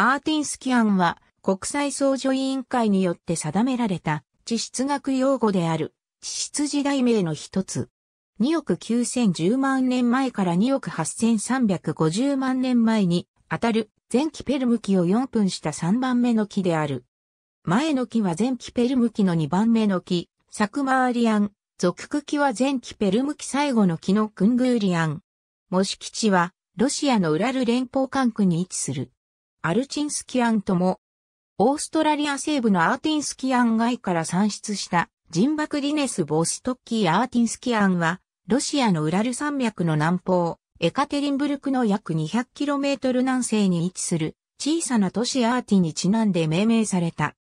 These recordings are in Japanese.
アーティンスキンは国際相助委員会によって定められた地質学用語である地質時代名の一つ。2億9010万年前から2億8350万年前に当たる前期ペルム期を4分した3番目の木である。前の木は前期ペルム期の2番目の木、サクマーリアン、属区期は前期ペルム期最後の木のクングーリアン。模式地はロシアのウラル連邦管区に位置する。アルチンスキアンとも、オーストラリア西部のアーティンスキアン街から産出した人デリネス・ボストッキー・アーティンスキアンは、ロシアのウラル山脈の南方、エカテリンブルクの約 200km 南西に位置する小さな都市アーティにちなんで命名された。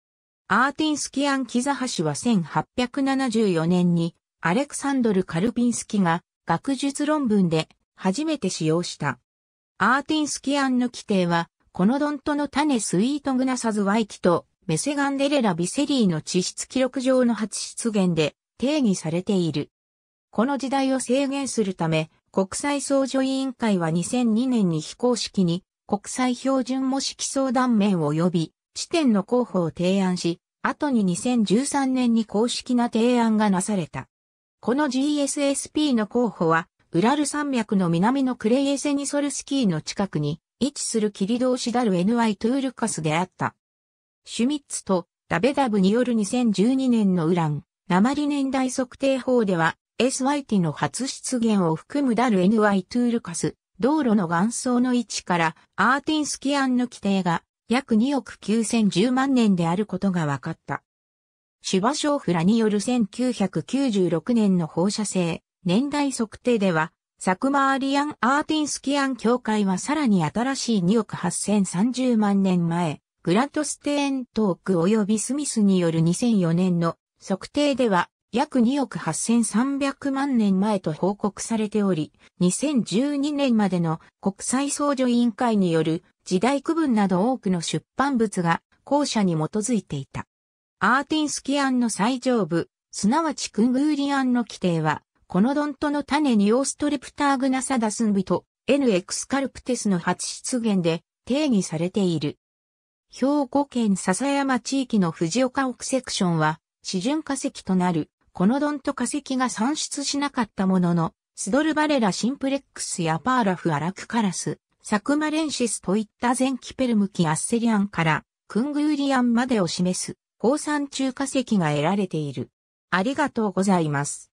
アーティンスキアン・キザハシは1874年にアレクサンドル・カルピンスキが学術論文で初めて使用した。アーティンスキアンの規定はコノドントの種スイートグナサズワイキとメセガンデレラビセリーの地質記録上の初出現で定義されている。この時代を制限するため、国際相助委員会は2002年に非公式に国際標準模式相談面及び地点の候補を提案し、後に2013年に公式な提案がなされた。この GSSP の候補は、ウラル山脈の南のクレイエセニソルスキーの近くに位置するキリ同士ダル NY トゥールカスであった。シュミッツとダベダブによる2012年のウラン、鉛年代測定法では、SYT の初出現を含むダル NY トゥールカス、道路の岩層の位置から、アーティンスキアンの規定が、約2億9010万年であることが分かった。シュバショーフラによる1996年の放射性、年代測定では、サクマーリアン・アーティンスキアン教会はさらに新しい2億8030万年前、グラントステーントーク及びスミスによる2004年の測定では約2億8300万年前と報告されており、2012年までの国際総助委員会による時代区分など多くの出版物が後者に基づいていた。アーティンスキアンの最上部、すなわちクングーリアンの規定は、コノドントの種にオーストレプターグナサダスンビと N エクスカルプテスの初出現で定義されている。兵庫県笹山地域の藤岡奥セクションは、示順化石となる、コノドント化石が産出しなかったものの、スドルバレラシンプレックスやパーラフアラクカラス、サクマレンシスといった前期ペルムキアッセリアンからクングーリアンまでを示す高産中化石が得られている。ありがとうございます。